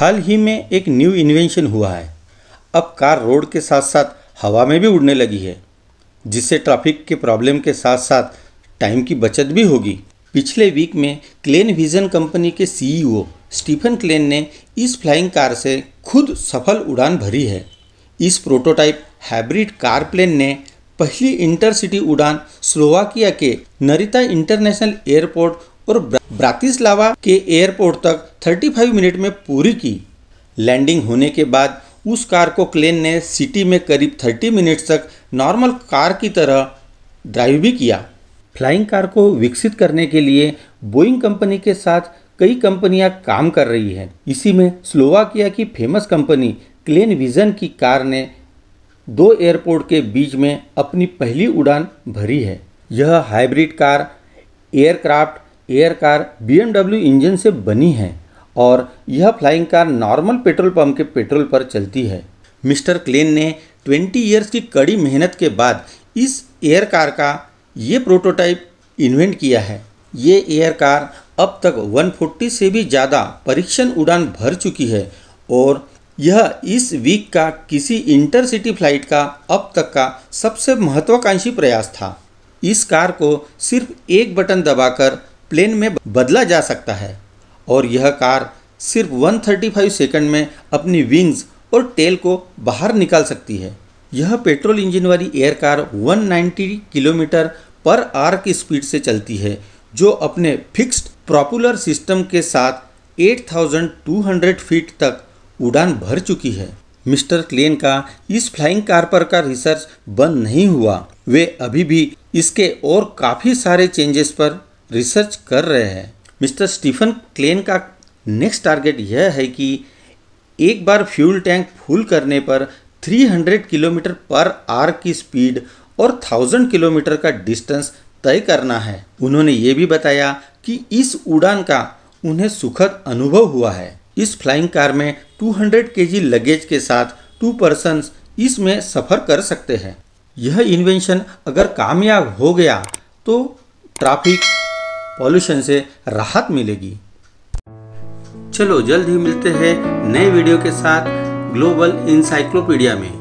हाल ही में एक new invention हुआ है अब कार रोड के साथ साथ हवा में भी उड़ने लगी है जिससे ट्रैफिक के प्रॉब्लम के साथ साथ टाइम की बचत भी होगी पिछले वीक में क्लेन विजन कंपनी के सीईओ स्टीफन क्लेन ने इस फ्लाइंग कार से खुद सफल उड़ान भरी है इस प्रोटोटाइप हाइब्रिड कार प्लेन ने पहली इंटरसिटी उड़ान स्लोवाकिया के नरिता इंटरनेशनल एयरपोर्ट और ब्रातिस्लावा के एयरपोर्ट तक 35 मिनट में पूरी की लैंडिंग होने के बाद उस कार को क्लेन ने सिटी में करीब 30 मिनट तक नॉर्मल कार की तरह ड्राइव भी किया फ्लाइंग कार को विकसित करने के लिए बोइंग कंपनी के साथ कई कंपनियां काम कर रही है इसी में स्लोवाकिया की फेमस कंपनी क्लेन विजन की कार ने दो एयरपोर्ट के बीच में अपनी पहली उड़ान भरी है यह hybrid car aircraft air car BMW engine से बनी है और यह flying car normal petrol pump के पेट्रोल पर चलती है मिस्टर क्लेन ने 20 इयर्स की कड़ी मेहनत के बाद इस एयर कार का ये प्रोटोटाइप इन्वेंट किया है ये एयर कार अब तक 140 से भी ज़्यादा परीक्षण उड़ान भर चुकी है और यह इस वीक का किसी इंटरसिटी फ्लाइट का अब तक का सबसे महत्वाकांक्षी प्रयास था इस कार को सिर्फ एक बटन दबाकर प्लेन में बदला जा सकता है और यह कार सिर्फ 135 थर्टी सेकंड में अपनी विंग्स और टेल को बाहर निकाल सकती है यह पेट्रोल इंजन वाली air car 190 kilometre per hour की स्पीड से चलती है जो अपने फिक्स्ड प्रॉपुलर सिस्टम के साथ 8,200 फीट तक उड़ान भर चुकी है मिस्टर क्लेन का इस फ्लाइंग कार पर का रिसर्च बंद नहीं हुआ वे अभी भी इसके और काफ़ी सारे चेंजेस पर रिसर्च कर रहे हैं मिस्टर स्टीफन क्लेन का नेक्स्ट टारगेट यह है कि एक बार फ्यूल टैंक फुल करने पर 300 किलोमीटर पर आर की स्पीड और 1000 किलोमीटर का डिस्टेंस तय करना है उन्होंने ये भी बताया कि इस उड़ान का उन्हें सुखद अनुभव हुआ है इस फ्लाइंग कार में 200 केजी लगेज के साथ टू पर्सन इसमें सफ़र कर सकते हैं यह इन्वेंशन अगर कामयाब हो गया तो ट्रैफिक पॉल्यूशन से राहत मिलेगी चलो जल्द ही मिलते हैं नए वीडियो के साथ ग्लोबल इंसाइक्लोपीडिया में